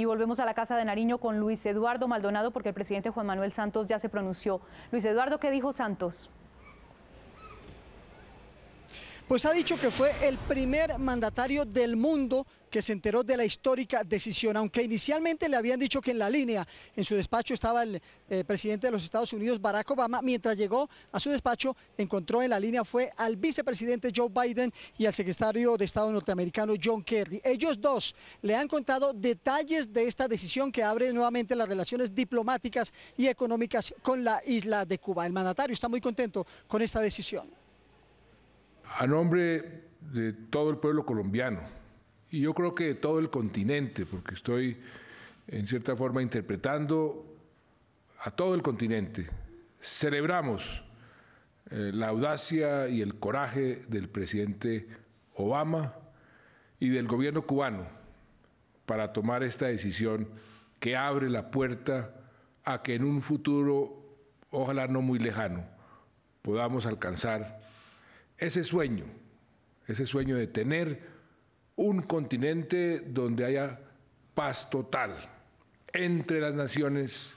Y volvemos a la Casa de Nariño con Luis Eduardo Maldonado porque el presidente Juan Manuel Santos ya se pronunció. Luis Eduardo, ¿qué dijo Santos? pues ha dicho que fue el primer mandatario del mundo que se enteró de la histórica decisión, aunque inicialmente le habían dicho que en la línea, en su despacho estaba el eh, presidente de los Estados Unidos, Barack Obama, mientras llegó a su despacho encontró en la línea fue al vicepresidente Joe Biden y al secretario de Estado norteamericano John Kerry. Ellos dos le han contado detalles de esta decisión que abre nuevamente las relaciones diplomáticas y económicas con la isla de Cuba. El mandatario está muy contento con esta decisión a nombre de todo el pueblo colombiano y yo creo que de todo el continente, porque estoy en cierta forma interpretando a todo el continente. Celebramos eh, la audacia y el coraje del presidente Obama y del gobierno cubano para tomar esta decisión que abre la puerta a que en un futuro, ojalá no muy lejano, podamos alcanzar ese sueño, ese sueño de tener un continente donde haya paz total entre las naciones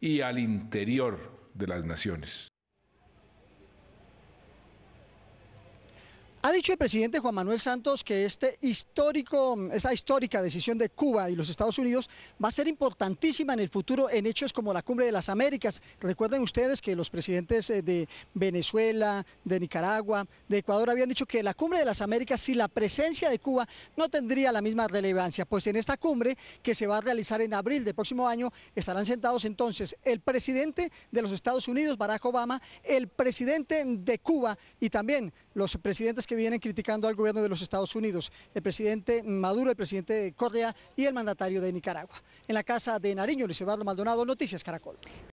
y al interior de las naciones. Ha dicho el presidente Juan Manuel Santos que este histórico, esta histórica decisión de Cuba y los Estados Unidos va a ser importantísima en el futuro en hechos como la Cumbre de las Américas. Recuerden ustedes que los presidentes eh, de Venezuela, de Nicaragua, de Ecuador habían dicho que la Cumbre de las Américas, sin la presencia de Cuba no tendría la misma relevancia. Pues en esta cumbre que se va a realizar en abril del próximo año, estarán sentados entonces el presidente de los Estados Unidos, Barack Obama, el presidente de Cuba y también los presidentes que vienen criticando al gobierno de los Estados Unidos, el presidente Maduro, el presidente Correa y el mandatario de Nicaragua. En la casa de Nariño, Luis Eduardo Maldonado, Noticias Caracol.